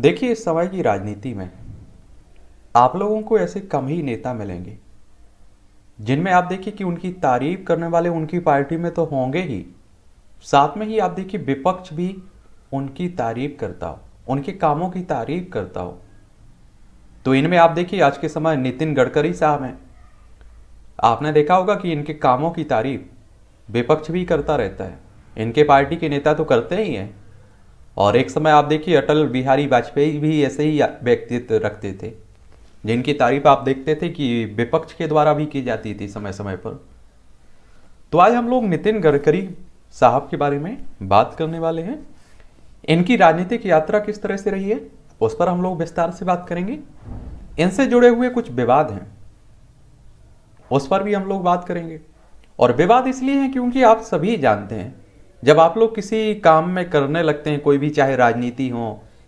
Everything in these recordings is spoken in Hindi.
देखिए इस समय की राजनीति में आप लोगों को ऐसे कम ही नेता मिलेंगे जिनमें आप देखिए कि उनकी तारीफ करने वाले उनकी पार्टी में तो होंगे ही साथ में ही आप देखिए विपक्ष भी उनकी तारीफ करता हो उनके कामों की तारीफ करता हो तो इनमें आप देखिए आज के समय नितिन गडकरी साहब हैं आपने देखा होगा कि इनके कामों की तारीफ विपक्ष भी करता रहता है इनके पार्टी के नेता तो करते ही हैं और एक समय आप देखिए अटल बिहारी वाजपेयी भी ऐसे ही व्यक्तित्व रखते थे जिनकी तारीफ आप देखते थे कि विपक्ष के द्वारा भी की जाती थी समय समय पर तो आज हम लोग नितिन गडकरी साहब के बारे में बात करने वाले हैं इनकी राजनीतिक यात्रा किस तरह से रही है उस पर हम लोग विस्तार से बात करेंगे इनसे जुड़े हुए कुछ विवाद हैं उस पर भी हम लोग बात करेंगे और विवाद इसलिए हैं क्योंकि आप सभी जानते हैं जब आप लोग किसी काम में करने लगते हैं कोई भी चाहे राजनीति हो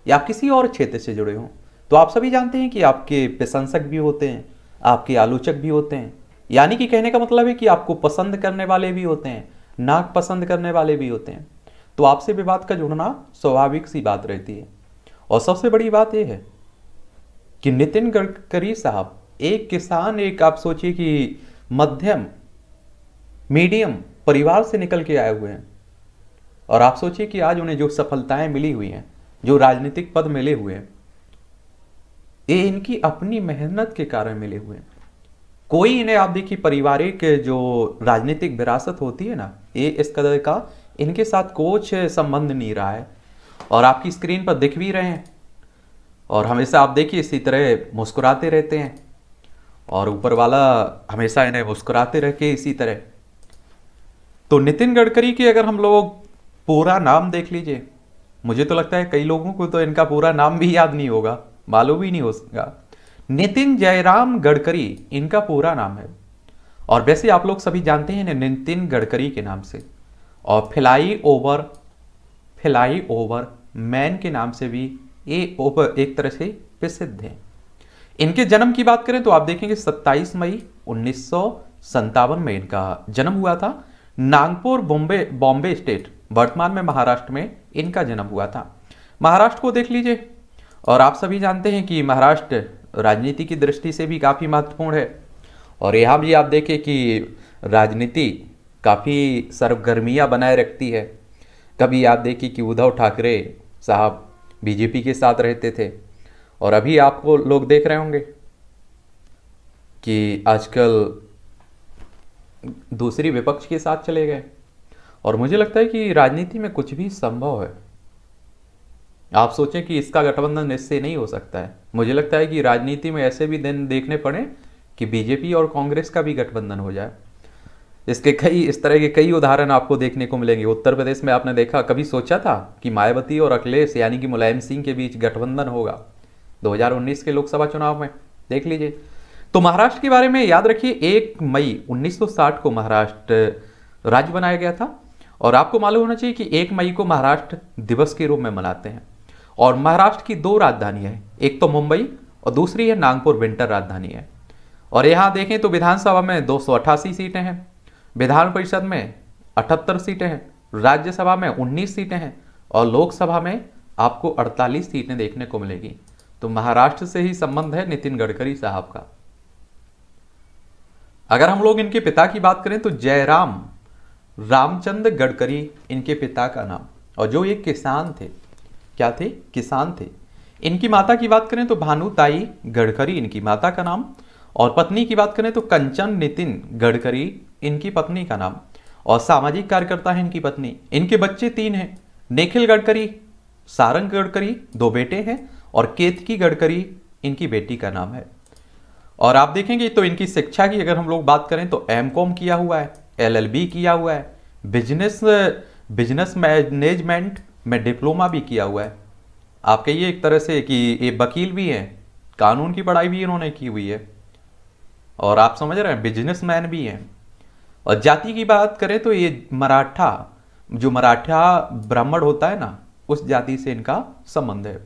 या किसी और क्षेत्र से जुड़े हों तो आप सभी जानते हैं कि आपके प्रशंसक भी होते हैं आपके आलोचक भी होते हैं यानी कि कहने का मतलब है कि आपको पसंद करने वाले भी होते हैं नाक पसंद करने वाले भी होते हैं तो आपसे विवाद का जुड़ना स्वाभाविक सी बात रहती है और सबसे बड़ी बात यह है कि नितिन गडकरी साहब एक किसान एक आप सोचिए कि मध्यम मीडियम परिवार से निकल के आए हुए हैं और आप सोचिए कि आज उन्हें जो सफलताएं मिली हुई हैं जो राजनीतिक पद मिले हुए हैं ये इनकी अपनी मेहनत के कारण मिले हुए हैं कोई इन्हें आप देखिए पारिवारिक जो राजनीतिक विरासत होती है ना ये इस कदर का इनके साथ कोच संबंध नहीं रहा है और आपकी स्क्रीन पर दिख भी रहे हैं और हमेशा आप देखिए इसी तरह मुस्कुराते रहते हैं और ऊपर वाला हमेशा इन्हें मुस्कुराते रह के इसी तरह तो नितिन गडकरी की अगर हम लोग पूरा नाम देख लीजिए मुझे तो लगता है कई लोगों को तो इनका पूरा नाम भी याद नहीं होगा मालूम ही नहीं होगा नितिन जयराम गडकरी इनका पूरा नाम है और वैसे आप लोग सभी जानते हैं नितिन गडकरी के नाम से और flyover flyover man के नाम से भी ये ओवर एक तरह से प्रसिद्ध हैं इनके जन्म की बात करें तो आप देखेंगे 27 मई उन्नीस में इनका जन्म हुआ था नागपुर बॉम्बे बॉम्बे स्टेट वर्तमान में महाराष्ट्र में इनका जन्म हुआ था महाराष्ट्र को देख लीजिए और आप सभी जानते हैं कि महाराष्ट्र राजनीति की दृष्टि से भी काफ़ी महत्वपूर्ण है और यहाँ भी आप देखें कि राजनीति काफ़ी सरगर्मियाँ बनाए रखती है कभी आप देखिए कि उद्धव ठाकरे साहब बीजेपी के साथ रहते थे और अभी आपको लोग देख रहे होंगे कि आजकल दूसरी विपक्ष के साथ चले गए और मुझे लगता है कि राजनीति में कुछ भी संभव है आप सोचें कि इसका गठबंधन इससे नहीं हो सकता है मुझे लगता है कि राजनीति में ऐसे भी दिन देखने पड़े कि बीजेपी और कांग्रेस का भी गठबंधन हो जाए इसके कई इस तरह के कई उदाहरण आपको देखने को मिलेंगे उत्तर प्रदेश में आपने देखा कभी सोचा था कि मायावती और अखिलेश यानी कि मुलायम सिंह के बीच गठबंधन होगा 2019 के लोकसभा चुनाव में देख लीजिए तो महाराष्ट्र के बारे में याद रखिए एक मई 1960 को महाराष्ट्र राज्य बनाया गया था और आपको मालूम होना चाहिए कि एक मई को महाराष्ट्र दिवस के रूप में मनाते हैं और महाराष्ट्र की दो राजधानी है एक तो मुंबई और दूसरी है नागपुर विंटर राजधानी है और यहां देखें तो विधानसभा में दो सीटें हैं विधान परिषद में अठहत्तर सीटें हैं राज्यसभा में उन्नीस सीटें हैं और लोकसभा में आपको 48 सीटें देखने को मिलेगी तो महाराष्ट्र से ही संबंध है नितिन गडकरी साहब का अगर हम लोग इनके पिता की बात करें तो जयराम रामचंद्र गडकरी इनके पिता का नाम और जो ये किसान थे क्या थे किसान थे इनकी माता की बात करें तो भानुताई गडकरी इनकी माता का नाम और पत्नी की बात करें तो कंचन नितिन गडकरी इनकी पत्नी का नाम और सामाजिक कार्यकर्ता है इनकी पत्नी इनके बच्चे तीन हैं निखिल गडकरी सारंग गडकरी दो बेटे हैं और केतकी गडकरी इनकी बेटी का नाम है और आप देखेंगे तो इनकी शिक्षा की अगर हम लोग बात करें तो एम किया हुआ है एलएलबी किया हुआ है बिजनेस बिजनेस मैनेजमेंट में डिप्लोमा भी किया हुआ है आपके ये एक तरह से कि ये वकील भी हैं कानून की पढ़ाई भी इन्होंने की हुई है और आप समझ रहे हैं मैन भी हैं और जाति की बात करें तो ये मराठा जो मराठा ब्राह्मण होता है ना उस जाति से इनका संबंध है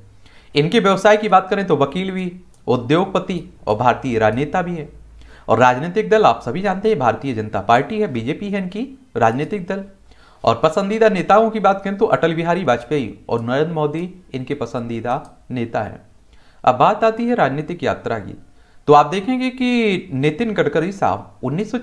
इनके व्यवसाय की बात करें तो वकील भी उद्योगपति और भारतीय राजनेता भी है और राजनीतिक दल आप सभी जानते हैं भारतीय जनता पार्टी है बीजेपी है इनकी राजनीतिक दल और पसंदीदा नेताओं की बात करें तो अटल बिहारी वाजपेयी और नरेंद्र मोदी इनके पसंदीदा नेता हैं अब बात आती है राजनीतिक यात्रा की तो आप देखेंगे कि नितिन गडकरी साहब उन्नीस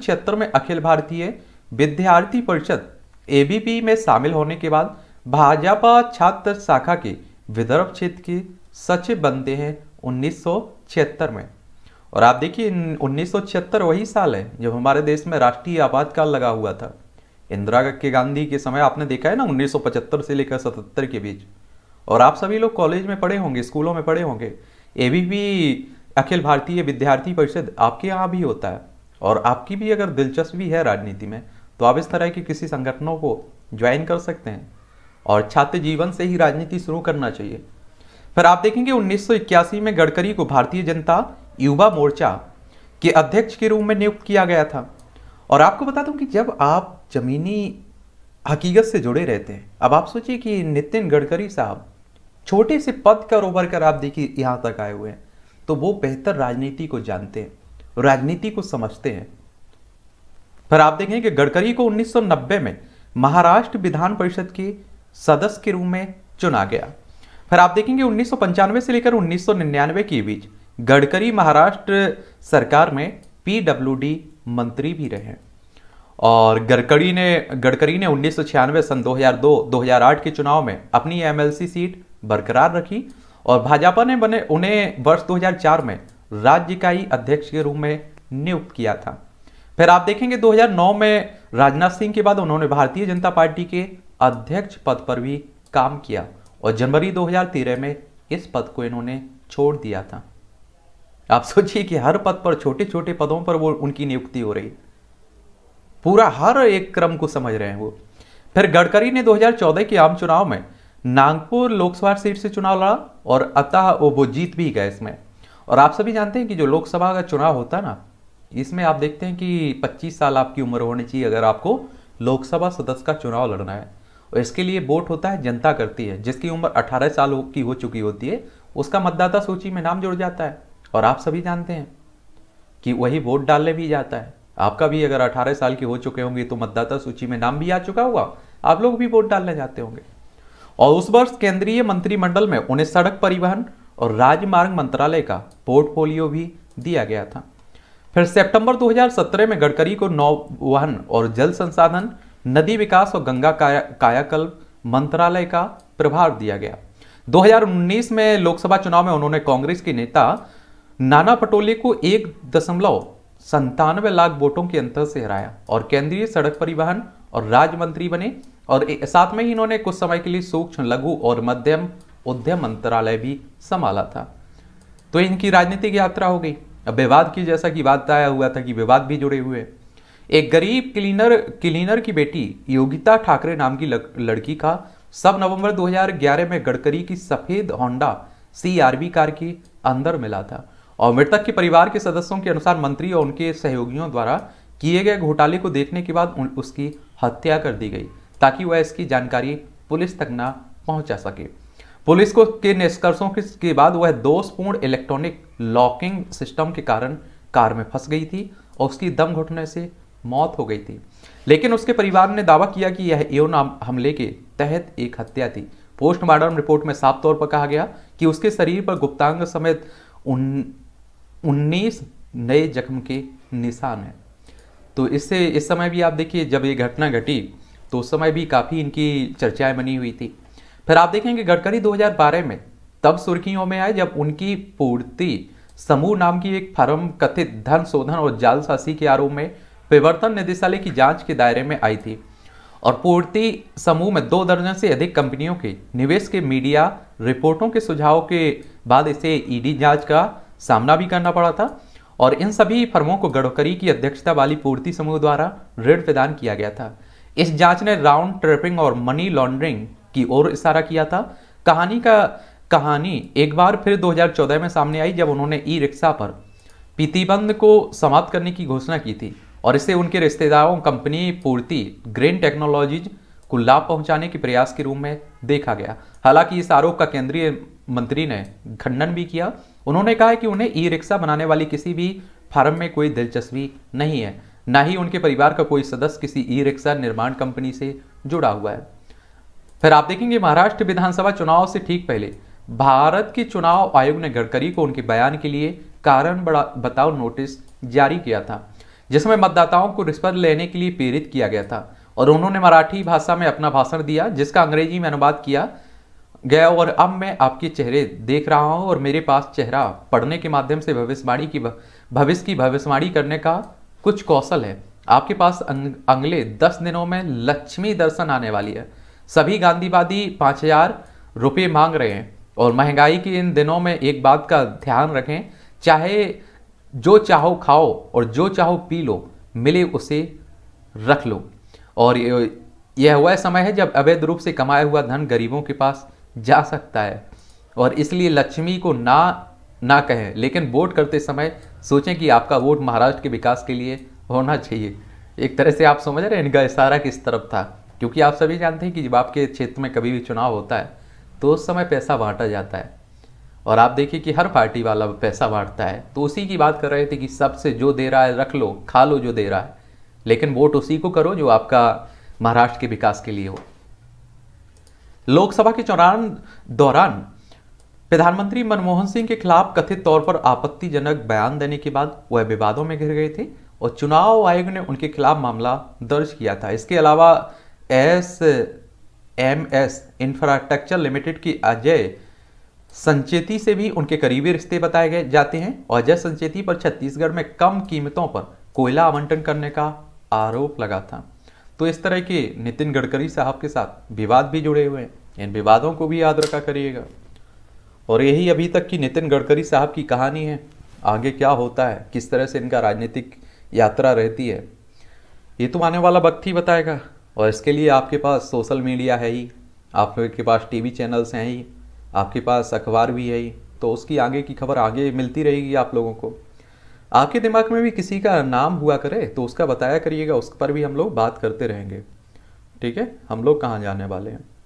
में अखिल भारतीय विद्यार्थी परिषद ए में शामिल होने के बाद भाजपा छात्र शाखा के विदर्भ क्षेत्र के सचिव बनते हैं उन्नीस में और आप देखिए उन्नीस वही साल है जब हमारे देश में राष्ट्रीय आपातकाल लगा हुआ था इंदिरा के गांधी के समय आपने देखा है ना 1975 से लेकर 77 के बीच और आप सभी लोग कॉलेज में पढ़े होंगे स्कूलों में पढ़े होंगे ए अखिल भारतीय विद्यार्थी परिषद आपके यहाँ भी होता है और आपकी भी अगर दिलचस्पी है राजनीति में तो आप इस तरह के किसी संगठनों को ज्वाइन कर सकते हैं और छात्र जीवन से ही राजनीति शुरू करना चाहिए फिर आप देखेंगे उन्नीस में गडकरी को भारतीय जनता युवा मोर्चा के अध्यक्ष के रूप में नियुक्त किया गया था और आपको बता दूं कि जब आप जमीनी हकीकत से जुड़े रहते हैं अब आप सोचिए कि नितिन गडकरी साहब छोटे से पद का रोबर कर आप देखिए यहाँ तक आए हुए हैं तो वो बेहतर राजनीति को जानते हैं राजनीति को समझते हैं फिर आप देखें कि गडकरी को 1990 में महाराष्ट्र विधान परिषद के सदस्य के रूप में चुना गया फिर आप देखेंगे उन्नीस से लेकर उन्नीस के बीच गडकरी महाराष्ट्र सरकार में पीडब्ल्यूडी मंत्री भी रहे और गडकरी ने गडकरी ने उन्नीस सन 2002 2008 के चुनाव में अपनी एमएलसी सीट बरकरार रखी और भाजपा ने बने उन्हें वर्ष 2004 में राज्य इकाई अध्यक्ष के रूप में नियुक्त किया था फिर आप देखेंगे 2009 में राजनाथ सिंह के बाद उन्होंने भारतीय जनता पार्टी के अध्यक्ष पद पर भी काम किया और जनवरी 2013 में इस पद को इन्होंने छोड़ दिया था आप सोचिए कि हर पद पर छोटे छोटे पदों पर वो उनकी नियुक्ति हो रही पूरा हर एक क्रम को समझ रहे हैं वो फिर गडकरी ने 2014 के आम चुनाव में नागपुर लोकसभा सीट से चुनाव लड़ा और अतः वो जीत भी गए इसमें और आप सभी जानते हैं कि जो लोकसभा का चुनाव होता है ना इसमें आप देखते हैं कि 25 साल आपकी उम्र होनी चाहिए अगर आपको लोकसभा सदस्य का चुनाव लड़ना है और इसके लिए वोट होता है जनता करती है जिसकी उम्र 18 साल की हो चुकी होती है उसका मतदाता सूची में नाम जुड़ जाता है और आप सभी जानते हैं कि वही वोट डालने भी जाता है आपका भी अगर 18 साल के हो चुके होंगे तो मतदाता सूची में नाम भी आ चुका होगा आप लोग भी वोट डालने जाते होंगे और उस वर्ष केंद्रीय मंत्रिमंडल में उन्हें सड़क परिवहन और राजमार्ग मंत्रालय का पोर्टफोलियो भी दिया गया था फिर सितंबर 2017 में गडकरी को नौवहन और जल संसाधन नदी विकास और गंगा काया, कायाकल्प मंत्रालय का प्रभार दिया गया 2019 में लोकसभा चुनाव में उन्होंने कांग्रेस के नेता नाना पटोले को एक दशमलव संतानवे लाख वोटों के अंतर से हराया और केंद्रीय सड़क परिवहन और राज्य मंत्री बने और साथ में ही इन्होंने कुछ समय के लिए सूक्ष्म लघु और मध्यम उद्यम मंत्रालय भी संभाला था तो इनकी राजनीतिक यात्रा हो गई अब विवाद की जैसा कि बात आया हुआ था कि विवाद भी जुड़े हुए एक गरीब क्लीनर क्लीनर की बेटी योगिता ठाकरे नाम की लड़की का सब नवंबर 2011 में गडकरी की सफेद होंडा सीआरवी कार के अंदर मिला था और मृतक के परिवार के सदस्यों के अनुसार मंत्री और उनके सहयोगियों द्वारा किए गए घोटाले को देखने के बाद उसकी हत्या कर दी गई ताकि वह इसकी जानकारी पुलिस तक न पहुंचा सके पुलिस को के निष्कर्षों के बाद वह दोषपूर्ण इलेक्ट्रॉनिक लॉकिंग सिस्टम के कारण कार में फंस गई थी और उसकी दम घुटने से मौत हो गई थी लेकिन उसके परिवार ने दावा किया कि यह यौन हमले के तहत एक हत्या थी पोस्टमार्टम रिपोर्ट में साफ तौर पर कहा गया कि उसके शरीर पर गुप्तांग समेत उन 19 नए जख्म के निशान हैं तो इससे इस समय भी आप देखिए जब ये घटना घटी तो उस समय भी काफ़ी इनकी चर्चाएं बनी हुई थी फिर आप देखेंगे गडकरी 2012 में तब सुर्खियों में आए जब उनकी पूर्ति समूह नाम की एक फर्म कथित धन शोधन और जालसाजी के आरोप में परिवर्तन निदेशालय की जांच के दायरे में आई थी और पूर्ति समूह में दो दर्जन से अधिक कंपनियों के निवेश के मीडिया रिपोर्टों के सुझाव के बाद इसे ईडी जांच का सामना भी करना पड़ा था और इन सभी फर्मों को गडकरी की अध्यक्षता वाली पूर्ति समूह द्वारा ऋण प्रदान किया गया था इस जांच ने राउंड ट्रिपिंग और मनी लॉन्ड्रिंग की ओर इशारा किया था कहानी का कहानी एक बार फिर 2014 में सामने आई जब उन्होंने ई रिक्शा पर प्रतिबंध को समाप्त करने की घोषणा की थी और इससे उनके रिश्तेदारों कंपनी पूर्ति ग्रीन टेक्नोलॉजीज को लाभ पहुंचाने के प्रयास के रूप में देखा गया हालांकि इस आरोप का केंद्रीय मंत्री ने खंडन भी किया उन्होंने कहा है कि उन्हें ई रिक्शा बनाने वाली किसी भी फार्म में कोई दिलचस्पी नहीं है ना ही उनके परिवार का कोई सदस्य किसी ई रिक्शा निर्माण कंपनी से जुड़ा हुआ है फिर आप देखेंगे महाराष्ट्र विधानसभा चुनाव से ठीक पहले भारत के चुनाव आयोग ने गडकरी को उनके बयान के लिए कारण बताओ नोटिस जारी किया था जिसमें मतदाताओं को रिश्वत लेने के लिए प्रेरित किया गया था और उन्होंने मराठी भाषा में अपना भाषण दिया जिसका अंग्रेजी में अनुवाद किया गया और अब मैं आपके चेहरे देख रहा हूँ और मेरे पास चेहरा पढ़ने के माध्यम से भविष्यवाणी की भविष्य की भविष्यवाणी करने का कुछ कौशल है आपके पास अं-, अगले दस दिनों में लक्ष्मी दर्शन आने वाली है सभी गांधीवादी पाँच हजार रुपये मांग रहे हैं और महंगाई के इन दिनों में एक बात का ध्यान रखें चाहे जो चाहो खाओ और जो चाहो पी लो मिले उसे रख लो और यह वह समय है जब अवैध रूप से कमाया हुआ धन गरीबों के पास जा सकता है और इसलिए लक्ष्मी को ना ना कहें लेकिन वोट करते समय सोचें कि आपका वोट महाराष्ट्र के विकास के लिए होना चाहिए एक तरह से आप समझ रहे हैं इनका इशारा किस तरफ था क्योंकि आप सभी जानते हैं कि जब आपके क्षेत्र में कभी भी चुनाव होता है तो उस समय पैसा बांटा जाता है और आप देखिए कि हर पार्टी वाला पैसा बांटता है तो उसी की बात कर रहे थे कि सबसे जो दे रहा है रख लो खा लो जो दे रहा है लेकिन वोट उसी को करो जो आपका महाराष्ट्र के विकास के लिए हो लोकसभा के चौरान दौरान प्रधानमंत्री मनमोहन सिंह के खिलाफ कथित तौर पर आपत्तिजनक बयान देने के बाद वह विवादों में घिर गए थे और चुनाव आयोग ने उनके खिलाफ मामला दर्ज किया था इसके अलावा S M S infrastructure limited की अजय संचेती से भी उनके करीबी रिश्ते बताए गए जाते हैं और अजय संचेती पर छत्तीसगढ़ में कम कीमतों पर कोयला आवंटन करने का आरोप लगा था तो इस तरह के नितिन गडकरी साहब के साथ विवाद भी जुड़े हुए हैं इन विवादों को भी याद रखा करिएगा और यही अभी तक की नितिन गडकरी साहब की कहानी है आगे क्या होता है किस तरह से इनका राजनीतिक यात्रा रहती है ये तो आने वाला वक्त ही बताएगा और इसके लिए आपके पास सोशल मीडिया है ही आपके पास टीवी चैनल्स हैं ही आपके पास अखबार भी है ही तो उसकी आगे की खबर आगे मिलती रहेगी आप लोगों को आपके दिमाग में भी किसी का नाम हुआ करे तो उसका बताया करिएगा उस पर भी हम लोग बात करते रहेंगे ठीक है हम लोग कहाँ जाने वाले हैं